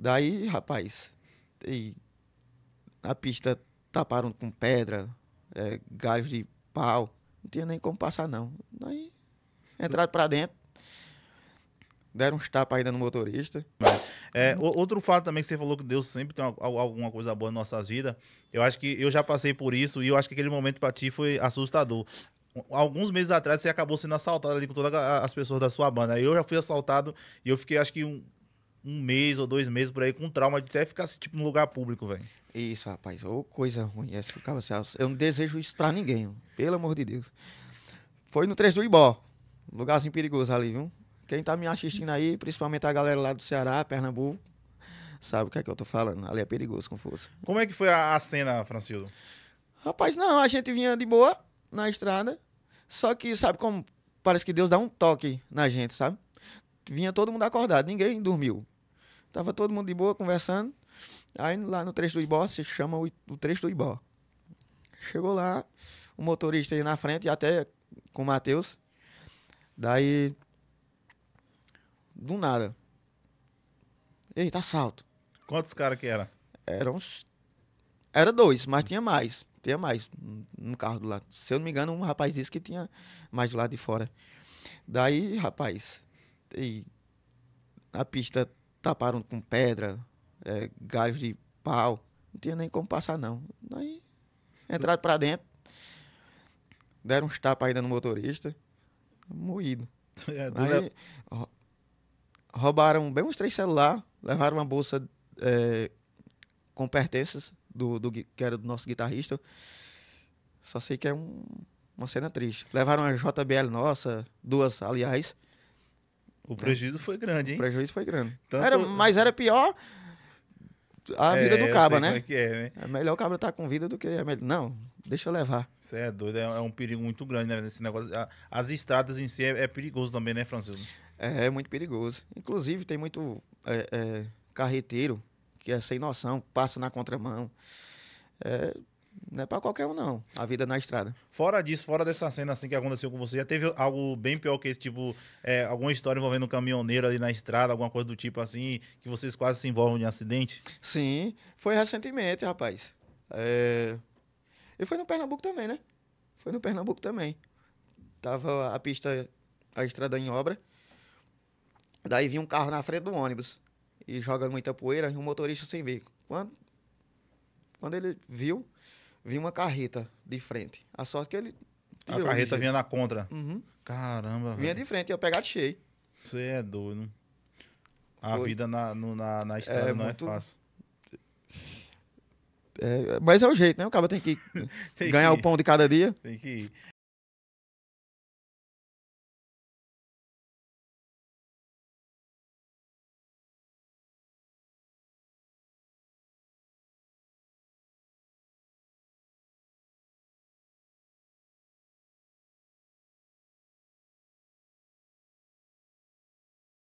Daí, rapaz, e a pista taparam com pedra, é, galhos de pau. Não tinha nem como passar, não. Daí entraram para dentro, deram uns tapas ainda no motorista. É, outro fato também que você falou que Deus sempre tem alguma coisa boa em nossas vidas. Eu acho que eu já passei por isso e eu acho que aquele momento para ti foi assustador. Alguns meses atrás você acabou sendo assaltado ali com todas as pessoas da sua banda. Eu já fui assaltado e eu fiquei, acho que, um, um mês ou dois meses por aí com trauma de até ficar assim, tipo, num lugar público, velho. Isso, rapaz. Ou coisa ruim essa que acaba Eu não desejo isso pra ninguém, pelo amor de Deus. Foi no 3 do Ibó. lugarzinho perigoso ali, viu? Quem tá me assistindo aí, principalmente a galera lá do Ceará, Pernambuco, sabe o que é que eu tô falando. Ali é perigoso com força. Como é que foi a, a cena, Francisco Rapaz, não, a gente vinha de boa na estrada. Só que, sabe como? Parece que Deus dá um toque na gente, sabe? Vinha todo mundo acordado, ninguém dormiu. Tava todo mundo de boa conversando. Aí lá no trecho do Ibó, se chama o, o trecho do Ibó. Chegou lá, o motorista aí na frente, até com o Matheus. Daí, do nada. Eita, tá salto Quantos caras que era? Eram uns... Era dois, mas tinha mais. Tinha mais no carro do lado. Se eu não me engano, um rapaz disse que tinha mais do lado de fora. Daí, rapaz, a pista taparam com pedra, é, galhos de pau. Não tinha nem como passar, não. Aí entraram para dentro, deram uns tapas ainda no motorista, moído. É, Aí, le... roubaram bem uns três celulares, levaram uma bolsa é, com pertences do, do, que era do nosso guitarrista. Só sei que é um, uma cena triste. Levaram uma JBL nossa, duas, aliás. O é. prejuízo foi grande, hein? O prejuízo foi grande. Tanto... Era, mas era pior a vida é, do cabra, né? É, é, né? é, melhor o cabra estar tá com vida do que. Não, deixa eu levar. Você é doido, é, é um perigo muito grande, né? Esse negócio. as estradas em si é, perigoso também, né, Francisco? É, é muito perigoso. Inclusive, tem muito carreteiro que é sem noção, passa na contramão. É, não é pra qualquer um, não. A vida é na estrada. Fora disso, fora dessa cena assim que aconteceu com você, já teve algo bem pior que esse, tipo, é, alguma história envolvendo um caminhoneiro ali na estrada, alguma coisa do tipo assim, que vocês quase se envolvem em acidente? Sim, foi recentemente, rapaz. É... E foi no Pernambuco também, né? Foi no Pernambuco também. Tava a pista, a estrada em obra. Daí vinha um carro na frente do ônibus e jogando muita poeira e um motorista sem ver. Quando, quando ele viu, vinha uma carreta de frente. A sorte que ele. a carreta vinha na contra. Uhum. Caramba. Vinha de frente, ia pegar de cheio. Você é doido. A Foi. vida na, no, na, na é estrada é não muito... é fácil. É, mas é o jeito, né? O cara tem que tem ganhar que o pão de cada dia. Tem que ir.